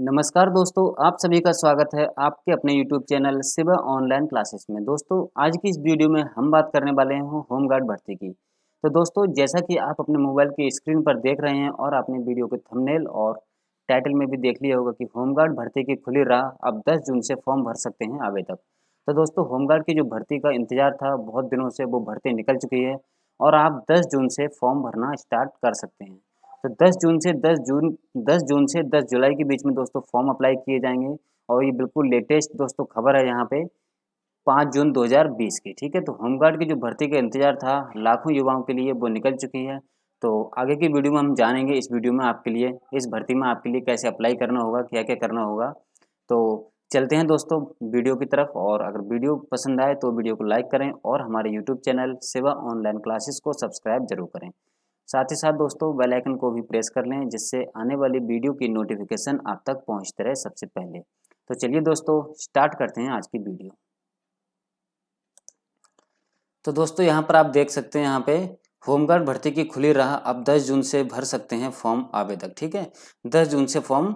नमस्कार दोस्तों आप सभी का स्वागत है आपके अपने YouTube channel Shiva online classes में दोस्तों आज की इस वीडियो में हम बात करने वाले हैं गार्ड भर्ती की तो दोस्तों जैसा कि आप अपने मोबाइल की स्क्रीन पर देख रहे हैं और आपने वीडियो के थंबनेल और टाइटल में भी देख लिया होगा कि होमगार्ड भर्ती की खुली राह आप दस जून से फॉर्म भर सकते हैं आवेदक तो दोस्तों होमगार्ड की जो भर्ती का इंतजार था बहुत दिनों से वो भर्ती निकल चुकी है और आप दस जून से फॉर्म भरना स्टार्ट कर सकते हैं तो 10 जून से 10 जून 10 जून से 10 जुलाई के बीच में दोस्तों फॉर्म अप्लाई किए जाएंगे और ये बिल्कुल लेटेस्ट दोस्तों खबर है यहाँ पे पाँच जून 2020 की ठीक है तो होमगार्ड की जो भर्ती का इंतजार था लाखों युवाओं के लिए वो निकल चुकी है तो आगे की वीडियो में हम जानेंगे इस वीडियो में आपके लिए इस भर्ती में आपके लिए कैसे अप्लाई करना होगा क्या क्या करना होगा तो चलते हैं दोस्तों वीडियो की तरफ और अगर वीडियो पसंद आए तो वीडियो को लाइक करें और हमारे YouTube channel Shiva online classes को सब्सक्राइब जरूर करें साथ ही साथ दोस्तों बेल आइकन को भी प्रेस कर लें जिससे आने वाली वीडियो की नोटिफिकेशन आप तक पहुंचते रहे सबसे पहले तो चलिए दोस्तों स्टार्ट करते हैं आज की वीडियो तो दोस्तों यहाँ पर आप देख सकते हैं यहाँ पे होमगार्ड भर्ती की खुली राह आप 10 जून से भर सकते हैं फॉर्म आवेदक ठीक है 10 जून से फॉर्म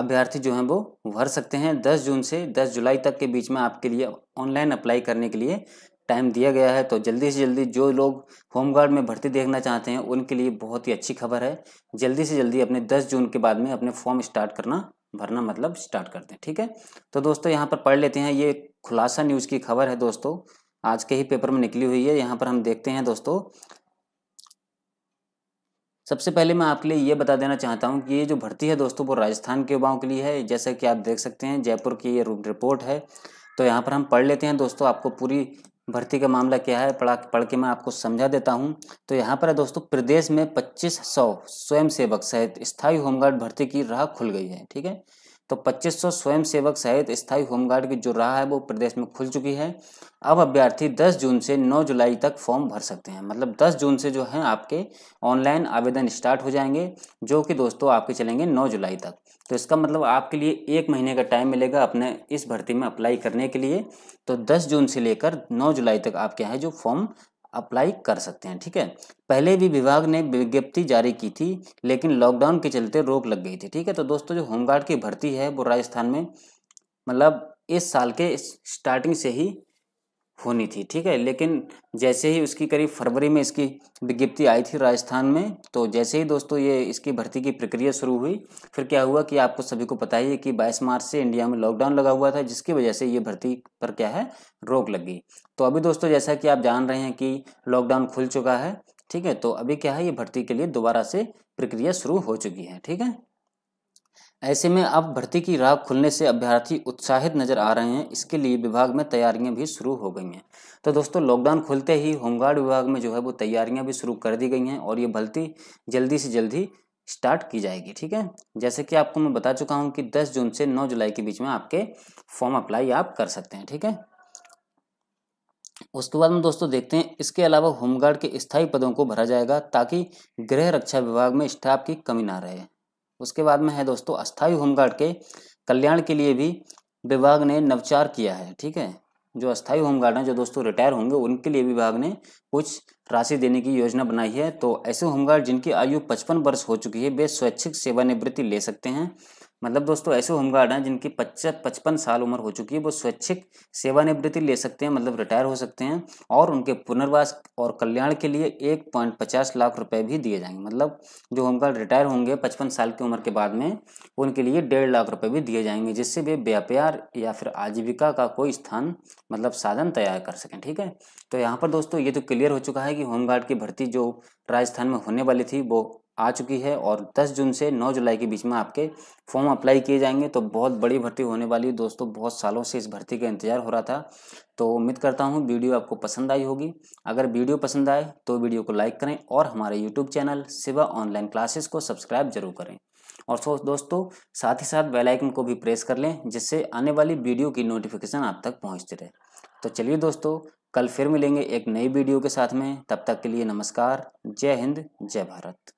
अभ्यर्थी जो हैं वो भर सकते हैं 10 जून से 10 जुलाई तक के बीच में आपके लिए ऑनलाइन अप्लाई करने के लिए टाइम दिया गया है तो जल्दी से जल्दी जो लोग होमगार्ड में भर्ती देखना चाहते हैं उनके लिए बहुत ही अच्छी खबर है जल्दी से जल्दी अपने 10 जून के बाद में अपने फॉर्म स्टार्ट करना भरना मतलब स्टार्ट करते हैं ठीक है तो दोस्तों यहाँ पर पढ़ लेते हैं ये खुलासा न्यूज़ की खबर है दोस्तों आज के ही पेपर में निकली हुई है यहाँ पर हम देखते हैं दोस्तों सबसे पहले मैं आपके लिए ये बता देना चाहता हूँ कि ये जो भर्ती है दोस्तों वो राजस्थान के युवाओं के लिए है जैसा कि आप देख सकते हैं जयपुर की ये रिपोर्ट है तो यहाँ पर हम पढ़ लेते हैं दोस्तों आपको पूरी भर्ती का मामला क्या है पढ़ा पढ़ के मैं आपको समझा देता हूं तो यहाँ पर है दोस्तों प्रदेश में 2500 स्वयं सेवक सहित स्थायी होमगार्ड भर्ती की राह खुल गई है ठीक है तो 2500 स्वयंसेवक सहित स्थायी होमगार्ड की जो राह है वो प्रदेश में खुल चुकी है अब अभ्यर्थी 10 जून से 9 जुलाई तक फॉर्म भर सकते हैं मतलब 10 जून से जो है आपके ऑनलाइन आवेदन स्टार्ट हो जाएंगे जो कि दोस्तों आपके चलेंगे 9 जुलाई तक तो इसका मतलब आपके लिए एक महीने का टाइम मिलेगा अपने इस भर्ती में अप्लाई करने के लिए तो दस जून से लेकर नौ जुलाई तक आपके यहाँ जो फॉर्म अप्लाई कर सकते हैं ठीक है पहले भी विभाग ने विज्ञप्ति जारी की थी लेकिन लॉकडाउन के चलते रोक लग गई थी ठीक है तो दोस्तों जो होमगार्ड की भर्ती है वो राजस्थान में मतलब इस साल के स्टार्टिंग से ही होनी थी ठीक है लेकिन जैसे ही उसकी करीब फरवरी में इसकी विज्ञप्ति आई थी राजस्थान में तो जैसे ही दोस्तों ये इसकी भर्ती की प्रक्रिया शुरू हुई फिर क्या हुआ कि आपको सभी को पता ही है कि 22 मार्च से इंडिया में लॉकडाउन लगा हुआ था जिसकी वजह से ये भर्ती पर क्या है रोक लगी तो अभी दोस्तों जैसा कि आप जान रहे हैं कि लॉकडाउन खुल चुका है ठीक है तो अभी क्या है ये भर्ती के लिए दोबारा से प्रक्रिया शुरू हो चुकी है ठीक है ऐसे में अब भर्ती की राह खुलने से अभ्यर्थी उत्साहित नजर आ रहे हैं इसके लिए विभाग में तैयारियां भी शुरू हो गई हैं तो दोस्तों लॉकडाउन खुलते ही होमगार्ड विभाग में जो है वो तैयारियां भी शुरू कर दी गई हैं और ये भर्ती जल्दी से जल्दी स्टार्ट की जाएगी ठीक है जैसे कि आपको मैं बता चुका हूँ कि दस जून से नौ जुलाई के बीच में आपके फॉर्म अप्लाई आप कर सकते हैं ठीक है उसके बाद में दोस्तों देखते हैं इसके अलावा होमगार्ड के स्थायी पदों को भरा जाएगा ताकि गृह रक्षा विभाग में स्टाफ की कमी ना रहे उसके बाद में है दोस्तों अस्थायी होमगार्ड के कल्याण के लिए भी विभाग ने नवचार किया है ठीक है जो अस्थायी होमगार्ड हैं जो दोस्तों रिटायर होंगे उनके लिए विभाग ने कुछ राशि देने की योजना बनाई है तो ऐसे होमगार्ड जिनकी आयु पचपन वर्ष हो चुकी है वे स्वैच्छिक सेवानिवृत्ति ले सकते हैं मतलब दोस्तों ऐसे होमगार्ड हैं जिनकी पच्चीस पचपन साल उम्र हो चुकी है वो स्वैच्छिक सेवानिवृत्ति ले सकते हैं मतलब रिटायर हो सकते हैं और उनके पुनर्वास और कल्याण के लिए एक पॉइंट पचास लाख रुपए भी दिए जाएंगे मतलब जो होमगार्ड रिटायर होंगे पचपन साल की उम्र के बाद में उनके लिए डेढ़ लाख रुपये भी दिए जाएंगे जिससे वे व्यापार या फिर आजीविका का कोई स्थान मतलब साधन तैयार कर सकें ठीक है तो यहाँ पर दोस्तों ये तो क्लियर हो चुका है कि होमगार्ड की भर्ती जो राजस्थान में होने वाली थी वो आ चुकी है और 10 जून से 9 जुलाई के बीच में आपके फॉर्म अप्लाई किए जाएंगे तो बहुत बड़ी भर्ती होने वाली है दोस्तों बहुत सालों से इस भर्ती का इंतजार हो रहा था तो उम्मीद करता हूँ वीडियो आपको पसंद आई होगी अगर वीडियो पसंद आए तो वीडियो को लाइक करें और हमारे YouTube channel Shiva online classes को सब्सक्राइब जरूर करें और सो दोस्तों साथ ही साथ बेलाइकन को भी प्रेस कर लें जिससे आने वाली वीडियो की नोटिफिकेशन आप तक पहुँचती रहे तो चलिए दोस्तों कल फिर मिलेंगे एक नई वीडियो के साथ में तब तक के लिए नमस्कार जय हिंद जय भारत